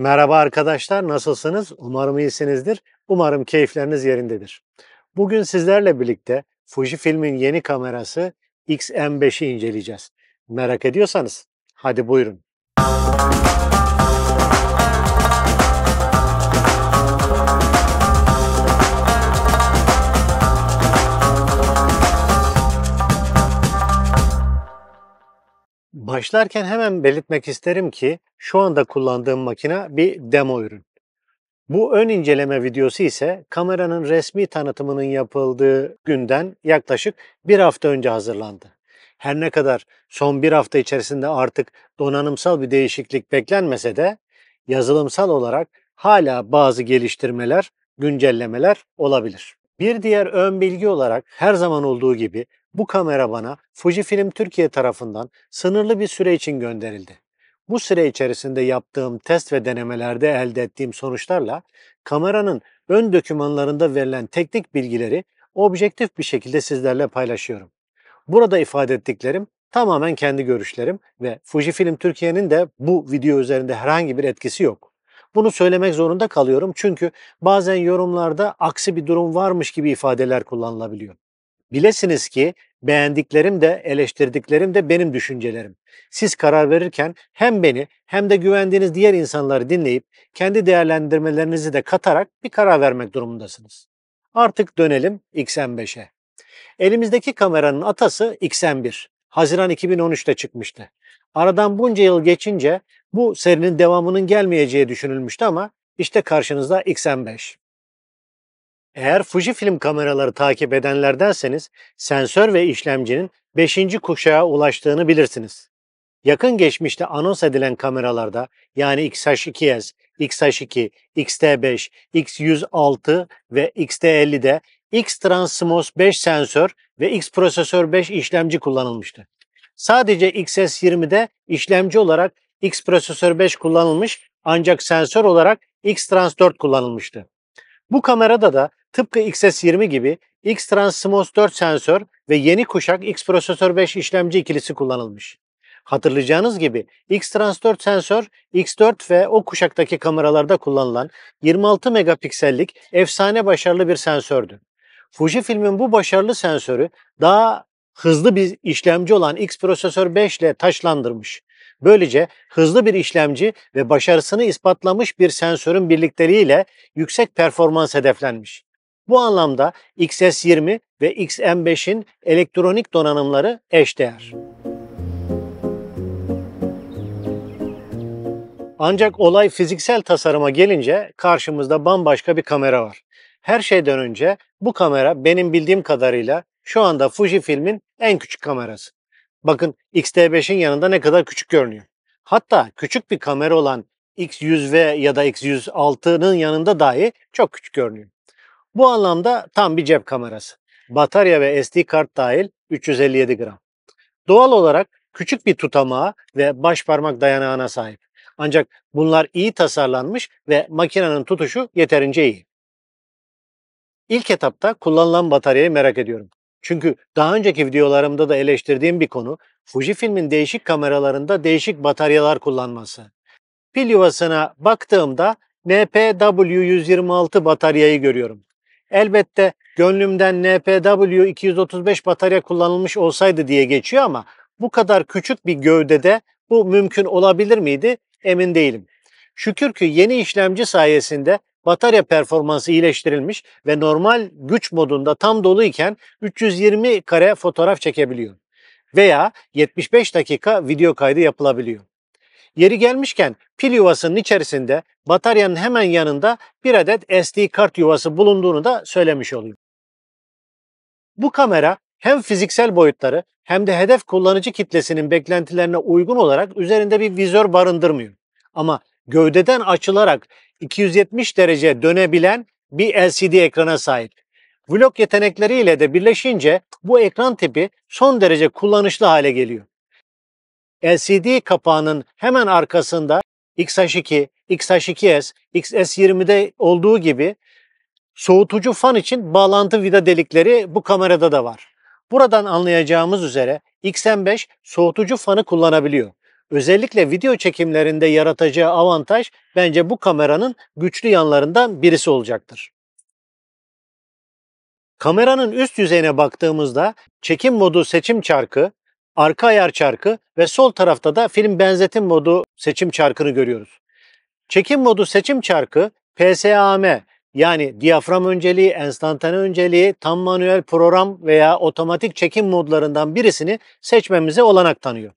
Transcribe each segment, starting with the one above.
Merhaba arkadaşlar, nasılsınız? Umarım iyisinizdir. Umarım keyifleriniz yerindedir. Bugün sizlerle birlikte Fujifilm'in yeni kamerası XM5'i inceleyeceğiz. Merak ediyorsanız hadi buyurun. Başlarken hemen belirtmek isterim ki şu anda kullandığım makine bir demo ürün. Bu ön inceleme videosu ise kameranın resmi tanıtımının yapıldığı günden yaklaşık bir hafta önce hazırlandı. Her ne kadar son bir hafta içerisinde artık donanımsal bir değişiklik beklenmese de yazılımsal olarak hala bazı geliştirmeler, güncellemeler olabilir. Bir diğer ön bilgi olarak her zaman olduğu gibi bu kamera bana Fujifilm Türkiye tarafından sınırlı bir süre için gönderildi. Bu süre içerisinde yaptığım test ve denemelerde elde ettiğim sonuçlarla kameranın ön dokümanlarında verilen teknik bilgileri objektif bir şekilde sizlerle paylaşıyorum. Burada ifade ettiklerim tamamen kendi görüşlerim ve Fujifilm Türkiye'nin de bu video üzerinde herhangi bir etkisi yok. Bunu söylemek zorunda kalıyorum çünkü bazen yorumlarda aksi bir durum varmış gibi ifadeler kullanılabiliyor. Bilesiniz ki beğendiklerim de eleştirdiklerim de benim düşüncelerim. Siz karar verirken hem beni hem de güvendiğiniz diğer insanları dinleyip kendi değerlendirmelerinizi de katarak bir karar vermek durumundasınız. Artık dönelim XM5'e. Elimizdeki kameranın atası XM1. Haziran 2013'te çıkmıştı. Aradan bunca yıl geçince bu serinin devamının gelmeyeceği düşünülmüştü ama işte karşınızda XM5. Eğer Fujifilm kameraları takip edenlerdenseniz sensör ve işlemcinin 5. kuşağa ulaştığını bilirsiniz. Yakın geçmişte anons edilen kameralarda yani XH2S, XH2, XT5, X106 ve XT50'de X Transmos 5 sensör ve X Prosesör 5 işlemci kullanılmıştı. Sadece XS20'de işlemci olarak X Prosesör 5 kullanılmış ancak sensör olarak X Trans 4 kullanılmıştı. Bu kamerada da Tıpkı XS20 gibi X-Trans CMOS 4 sensör ve yeni kuşak X Prosesör 5 işlemci ikilisi kullanılmış. Hatırlayacağınız gibi X-Trans 4 sensör X4 ve o kuşaktaki kameralarda kullanılan 26 megapiksellik efsane başarılı bir sensördü. Fujifilm'in bu başarılı sensörü daha hızlı bir işlemci olan X prosesör 5 ile taşlandırmış. Böylece hızlı bir işlemci ve başarısını ispatlamış bir sensörün birlikteliğiyle yüksek performans hedeflenmiş. Bu anlamda XS20 ve XM5'in elektronik donanımları eşdeğer. Ancak olay fiziksel tasarıma gelince karşımızda bambaşka bir kamera var. Her şeyden önce bu kamera benim bildiğim kadarıyla şu anda Fujifilm'in en küçük kamerası. Bakın X-T5'in yanında ne kadar küçük görünüyor. Hatta küçük bir kamera olan X100V ya da X106'nın yanında dahi çok küçük görünüyor. Bu anlamda tam bir cep kamerası. Batarya ve SD kart dahil 357 gram. Doğal olarak küçük bir tutamağa ve baş parmak dayanağına sahip. Ancak bunlar iyi tasarlanmış ve makinenin tutuşu yeterince iyi. İlk etapta kullanılan bataryayı merak ediyorum. Çünkü daha önceki videolarımda da eleştirdiğim bir konu Fujifilm'in değişik kameralarında değişik bataryalar kullanması. Pil yuvasına baktığımda NPW126 bataryayı görüyorum. Elbette gönlümden NPW 235 batarya kullanılmış olsaydı diye geçiyor ama bu kadar küçük bir gövdede bu mümkün olabilir miydi emin değilim. Şükür ki yeni işlemci sayesinde batarya performansı iyileştirilmiş ve normal güç modunda tam doluyken 320 kare fotoğraf çekebiliyor veya 75 dakika video kaydı yapılabiliyor. Yeri gelmişken pil yuvasının içerisinde bataryanın hemen yanında bir adet SD kart yuvası bulunduğunu da söylemiş olayım. Bu kamera hem fiziksel boyutları hem de hedef kullanıcı kitlesinin beklentilerine uygun olarak üzerinde bir vizör barındırmıyor. Ama gövdeden açılarak 270 derece dönebilen bir LCD ekrana sahip. Vlog yetenekleriyle de birleşince bu ekran tipi son derece kullanışlı hale geliyor. LCD kapağının hemen arkasında XH2, XH2S, XS20'de olduğu gibi soğutucu fan için bağlantı vida delikleri bu kamerada da var. Buradan anlayacağımız üzere XM5 soğutucu fanı kullanabiliyor. Özellikle video çekimlerinde yaratacağı avantaj bence bu kameranın güçlü yanlarından birisi olacaktır. Kameranın üst yüzeyine baktığımızda çekim modu seçim çarkı, arka ayar çarkı ve sol tarafta da film benzetim modu seçim çarkını görüyoruz. Çekim modu seçim çarkı PSAM yani diyafram önceliği, enstantane önceliği, tam manuel program veya otomatik çekim modlarından birisini seçmemize olanak tanıyor.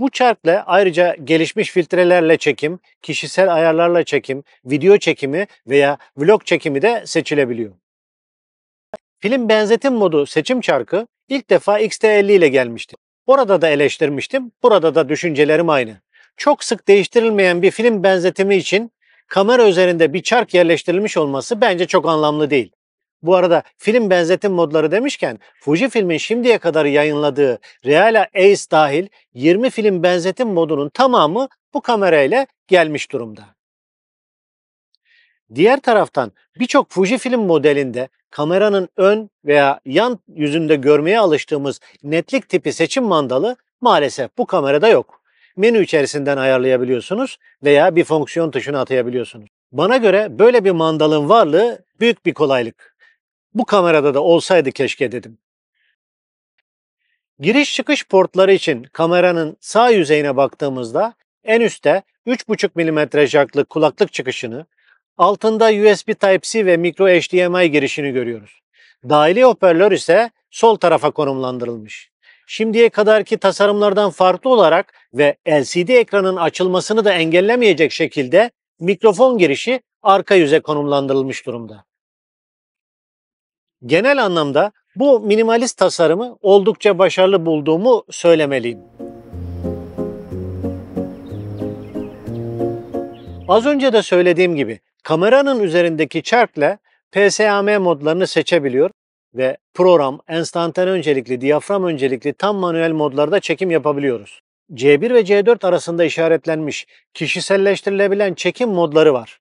Bu çarkla ayrıca gelişmiş filtrelerle çekim, kişisel ayarlarla çekim, video çekimi veya vlog çekimi de seçilebiliyor. Film benzetim modu seçim çarkı ilk defa XT50 ile gelmişti. Orada da eleştirmiştim, burada da düşüncelerim aynı. Çok sık değiştirilmeyen bir film benzetimi için kamera üzerinde bir çark yerleştirilmiş olması bence çok anlamlı değil. Bu arada film benzetim modları demişken Fuji filmin şimdiye kadar yayınladığı Reala Ace dahil 20 film benzetim modunun tamamı bu kamerayla gelmiş durumda. Diğer taraftan birçok Fujifilm modelinde kameranın ön veya yan yüzünde görmeye alıştığımız netlik tipi seçim mandalı maalesef bu kamerada yok. Menü içerisinden ayarlayabiliyorsunuz veya bir fonksiyon tuşuna atayabiliyorsunuz. Bana göre böyle bir mandalın varlığı büyük bir kolaylık. Bu kamerada da olsaydı keşke dedim. Giriş çıkış portları için kameranın sağ yüzeyine baktığımızda en üstte 3,5 mm jacklı kulaklık çıkışını, Altında USB Type-C ve mikro HDMI girişini görüyoruz. Dahili hoparlör ise sol tarafa konumlandırılmış. Şimdiye kadarki tasarımlardan farklı olarak ve LCD ekranın açılmasını da engellemeyecek şekilde mikrofon girişi arka yüze konumlandırılmış durumda. Genel anlamda bu minimalist tasarımı oldukça başarılı bulduğumu söylemeliyim. Az önce de söylediğim gibi Kameranın üzerindeki çarkla PSAM modlarını seçebiliyor ve program, enstantane öncelikli, diyafram öncelikli tam manuel modlarda çekim yapabiliyoruz. C1 ve C4 arasında işaretlenmiş kişiselleştirilebilen çekim modları var.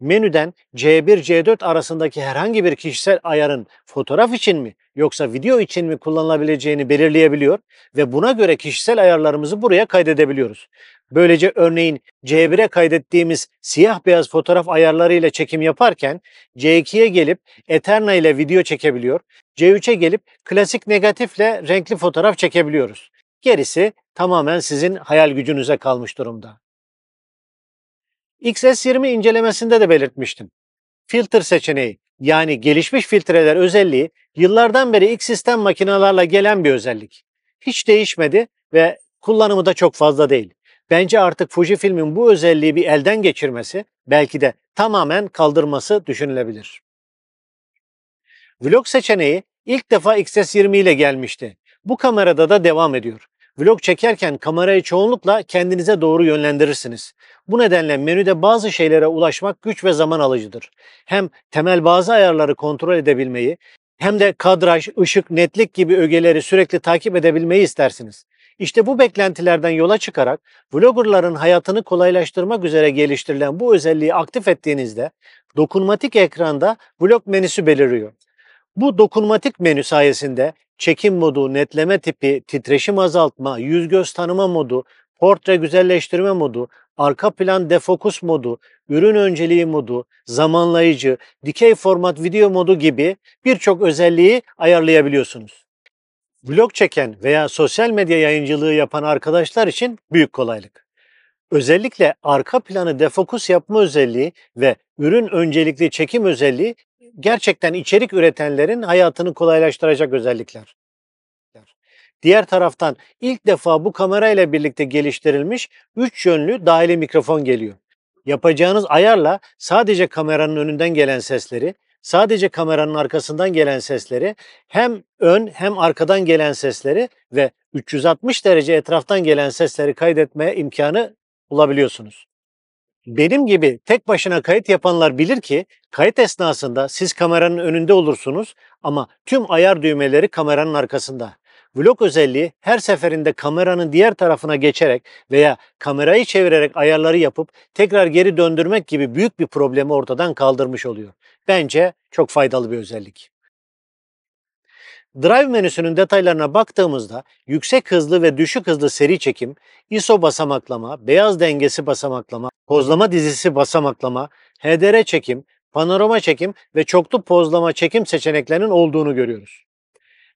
Menüden C1-C4 arasındaki herhangi bir kişisel ayarın fotoğraf için mi yoksa video için mi kullanılabileceğini belirleyebiliyor ve buna göre kişisel ayarlarımızı buraya kaydedebiliyoruz. Böylece örneğin C1'e kaydettiğimiz siyah beyaz fotoğraf ayarlarıyla çekim yaparken C2'ye gelip Eterna ile video çekebiliyor, C3'e gelip klasik negatifle renkli fotoğraf çekebiliyoruz. Gerisi tamamen sizin hayal gücünüze kalmış durumda. XS20 incelemesinde de belirtmiştim. Filter seçeneği yani gelişmiş filtreler özelliği yıllardan beri X sistem makinalarla gelen bir özellik. Hiç değişmedi ve kullanımı da çok fazla değil. Bence artık Fuji filmin bu özelliği bir elden geçirmesi, belki de tamamen kaldırması düşünülebilir. Vlog seçeneği ilk defa XS20 ile gelmişti. Bu kamerada da devam ediyor. Vlog çekerken kamerayı çoğunlukla kendinize doğru yönlendirirsiniz. Bu nedenle menüde bazı şeylere ulaşmak güç ve zaman alıcıdır. Hem temel bazı ayarları kontrol edebilmeyi hem de kadraj, ışık, netlik gibi ögeleri sürekli takip edebilmeyi istersiniz. İşte bu beklentilerden yola çıkarak vloggerların hayatını kolaylaştırmak üzere geliştirilen bu özelliği aktif ettiğinizde dokunmatik ekranda vlog menüsü beliriyor. Bu dokunmatik menü sayesinde çekim modu, netleme tipi, titreşim azaltma, yüz göz tanıma modu, portre güzelleştirme modu, arka plan defokus modu, ürün önceliği modu, zamanlayıcı, dikey format video modu gibi birçok özelliği ayarlayabiliyorsunuz. Blog çeken veya sosyal medya yayıncılığı yapan arkadaşlar için büyük kolaylık. Özellikle arka planı defokus yapma özelliği ve ürün öncelikli çekim özelliği gerçekten içerik üretenlerin hayatını kolaylaştıracak özellikler. Diğer taraftan ilk defa bu kamerayla birlikte geliştirilmiş 3 yönlü dahili mikrofon geliyor. Yapacağınız ayarla sadece kameranın önünden gelen sesleri, sadece kameranın arkasından gelen sesleri hem ön hem arkadan gelen sesleri ve 360 derece etraftan gelen sesleri kaydetmeye imkanı bulabiliyorsunuz. Benim gibi tek başına kayıt yapanlar bilir ki kayıt esnasında siz kameranın önünde olursunuz ama tüm ayar düğmeleri kameranın arkasında. Vlog özelliği her seferinde kameranın diğer tarafına geçerek veya kamerayı çevirerek ayarları yapıp tekrar geri döndürmek gibi büyük bir problemi ortadan kaldırmış oluyor. Bence çok faydalı bir özellik. Drive menüsünün detaylarına baktığımızda yüksek hızlı ve düşük hızlı seri çekim, ISO basamaklama, beyaz dengesi basamaklama, pozlama dizisi basamaklama, HDR çekim, panorama çekim ve çoklu pozlama çekim seçeneklerinin olduğunu görüyoruz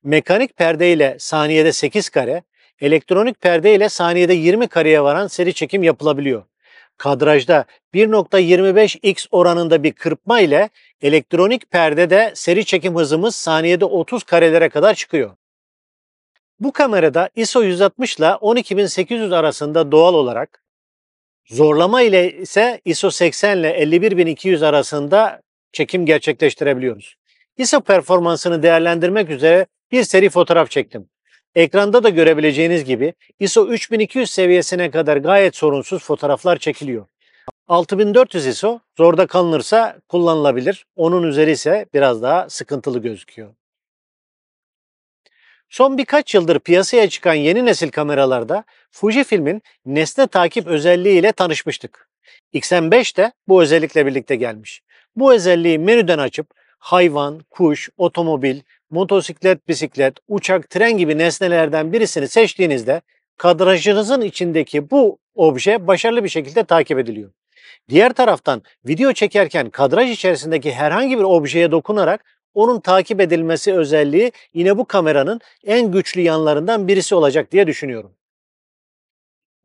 mekanik perdeyle saniyede 8 kare, elektronik perdeyle saniyede 20 kareye varan seri çekim yapılabiliyor. Kadrajda 1.25x oranında bir kırpma ile elektronik perdede seri çekim hızımız saniyede 30 karelere kadar çıkıyor. Bu kamerada ISO 160 ile 12800 arasında doğal olarak, zorlama ile ise ISO 80 ile 51200 arasında çekim gerçekleştirebiliyoruz. ISO performansını değerlendirmek üzere bir seri fotoğraf çektim. Ekranda da görebileceğiniz gibi ISO 3200 seviyesine kadar gayet sorunsuz fotoğraflar çekiliyor. 6400 ISO zorda kalınırsa kullanılabilir. Onun üzeri ise biraz daha sıkıntılı gözüküyor. Son birkaç yıldır piyasaya çıkan yeni nesil kameralarda Fujifilm'in nesne takip özelliği ile tanışmıştık. XM5 de bu özellikle birlikte gelmiş. Bu özelliği menüden açıp hayvan, kuş, otomobil, motosiklet, bisiklet, uçak, tren gibi nesnelerden birisini seçtiğinizde kadrajınızın içindeki bu obje başarılı bir şekilde takip ediliyor. Diğer taraftan video çekerken kadraj içerisindeki herhangi bir objeye dokunarak onun takip edilmesi özelliği yine bu kameranın en güçlü yanlarından birisi olacak diye düşünüyorum.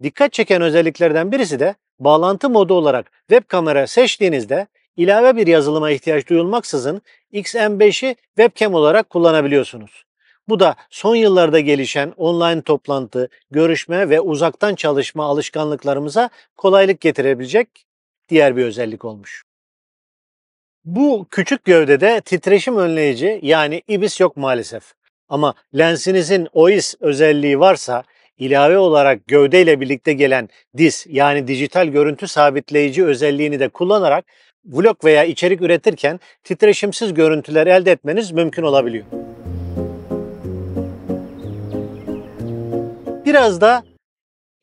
Dikkat çeken özelliklerden birisi de bağlantı modu olarak web kamera seçtiğinizde ilave bir yazılıma ihtiyaç duyulmaksızın XM5'i webcam olarak kullanabiliyorsunuz. Bu da son yıllarda gelişen online toplantı, görüşme ve uzaktan çalışma alışkanlıklarımıza kolaylık getirebilecek diğer bir özellik olmuş. Bu küçük gövdede titreşim önleyici yani IBIS yok maalesef. Ama lensinizin OIS özelliği varsa ilave olarak gövdeyle birlikte gelen DIS yani dijital görüntü sabitleyici özelliğini de kullanarak vlog veya içerik üretirken titreşimsiz görüntüler elde etmeniz mümkün olabiliyor. Biraz da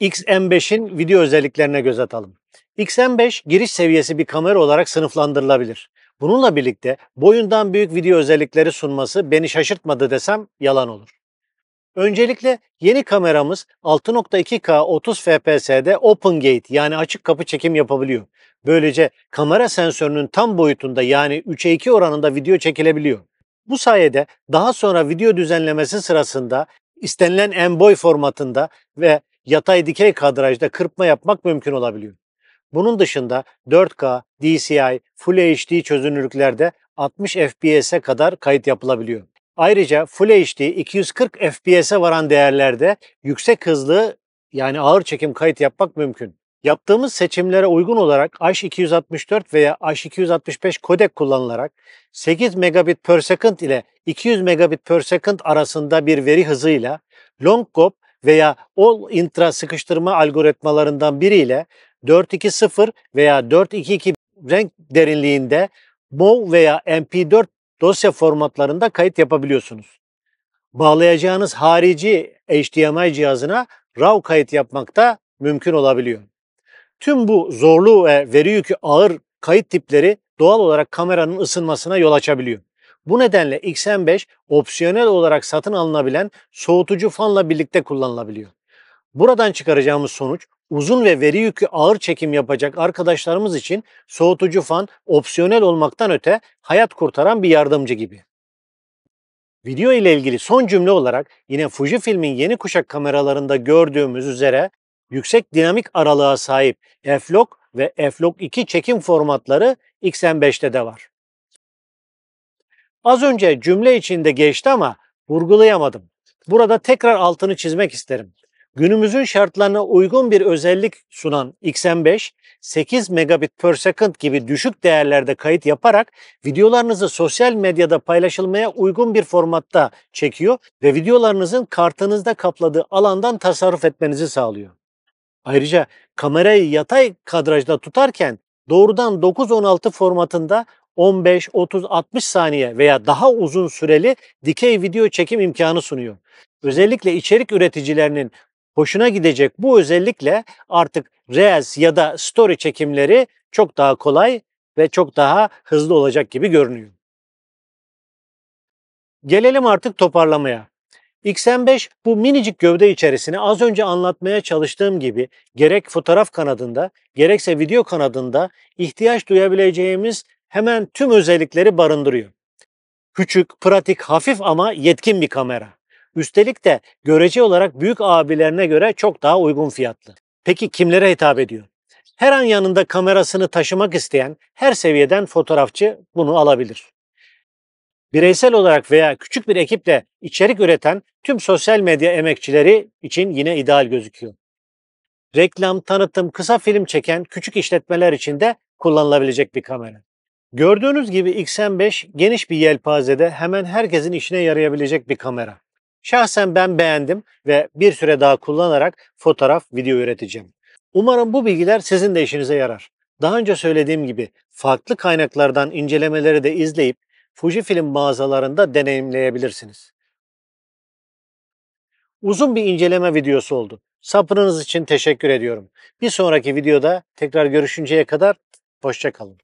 XM5'in video özelliklerine göz atalım. XM5 giriş seviyesi bir kamera olarak sınıflandırılabilir. Bununla birlikte boyundan büyük video özellikleri sunması beni şaşırtmadı desem yalan olur. Öncelikle yeni kameramız 6.2K 30 FPS'de open gate yani açık kapı çekim yapabiliyor. Böylece kamera sensörünün tam boyutunda yani 3'e 2 oranında video çekilebiliyor. Bu sayede daha sonra video düzenlemesi sırasında istenilen m boy formatında ve yatay dikey kadrajda kırpma yapmak mümkün olabiliyor. Bunun dışında 4K, DCI, Full HD çözünürlüklerde 60 FPS'e kadar kayıt yapılabiliyor. Ayrıca Full HD 240 FPS'e varan değerlerde yüksek hızlı yani ağır çekim kayıt yapmak mümkün. Yaptığımız seçimlere uygun olarak H264 veya H265 kodek kullanılarak 8 megabit per second ile 200 megabit per second arasında bir veri hızıyla Long GOP veya All Intra sıkıştırma algoritmalarından biriyle 420 veya 422 renk derinliğinde MOV veya MP4 dosya formatlarında kayıt yapabiliyorsunuz. Bağlayacağınız harici HDMI cihazına RAW kayıt yapmak da mümkün olabiliyor. Tüm bu zorlu ve veri yükü ağır kayıt tipleri doğal olarak kameranın ısınmasına yol açabiliyor. Bu nedenle XM5 opsiyonel olarak satın alınabilen soğutucu fanla birlikte kullanılabiliyor. Buradan çıkaracağımız sonuç uzun ve veri yükü ağır çekim yapacak arkadaşlarımız için soğutucu fan opsiyonel olmaktan öte hayat kurtaran bir yardımcı gibi. Video ile ilgili son cümle olarak yine Fujifilm'in yeni kuşak kameralarında gördüğümüz üzere yüksek dinamik aralığa sahip f-log ve f-log 2 çekim formatları XM5'te de var. Az önce cümle içinde geçti ama vurgulayamadım. Burada tekrar altını çizmek isterim. Günümüzün şartlarına uygun bir özellik sunan XM5, 8 megabit per second gibi düşük değerlerde kayıt yaparak videolarınızı sosyal medyada paylaşılmaya uygun bir formatta çekiyor ve videolarınızın kartınızda kapladığı alandan tasarruf etmenizi sağlıyor. Ayrıca kamerayı yatay kadrajda tutarken doğrudan 9-16 formatında 15, 30, 60 saniye veya daha uzun süreli dikey video çekim imkanı sunuyor. Özellikle içerik üreticilerinin hoşuna gidecek bu özellikle artık Reels ya da Story çekimleri çok daha kolay ve çok daha hızlı olacak gibi görünüyor. Gelelim artık toparlamaya. XM5 bu minicik gövde içerisine az önce anlatmaya çalıştığım gibi gerek fotoğraf kanadında gerekse video kanadında ihtiyaç duyabileceğimiz hemen tüm özellikleri barındırıyor. Küçük, pratik, hafif ama yetkin bir kamera. Üstelik de görece olarak büyük abilerine göre çok daha uygun fiyatlı. Peki kimlere hitap ediyor? Her an yanında kamerasını taşımak isteyen her seviyeden fotoğrafçı bunu alabilir. Bireysel olarak veya küçük bir ekiple içerik üreten tüm sosyal medya emekçileri için yine ideal gözüküyor. Reklam, tanıtım, kısa film çeken küçük işletmeler için de kullanılabilecek bir kamera. Gördüğünüz gibi XM5 geniş bir yelpazede hemen herkesin işine yarayabilecek bir kamera. Şahsen ben beğendim ve bir süre daha kullanarak fotoğraf, video üreteceğim. Umarım bu bilgiler sizin de işinize yarar. Daha önce söylediğim gibi farklı kaynaklardan incelemeleri de izleyip Fujifilm mağazalarında deneyimleyebilirsiniz. Uzun bir inceleme videosu oldu. Sapınınız için teşekkür ediyorum. Bir sonraki videoda tekrar görüşünceye kadar hoşçakalın.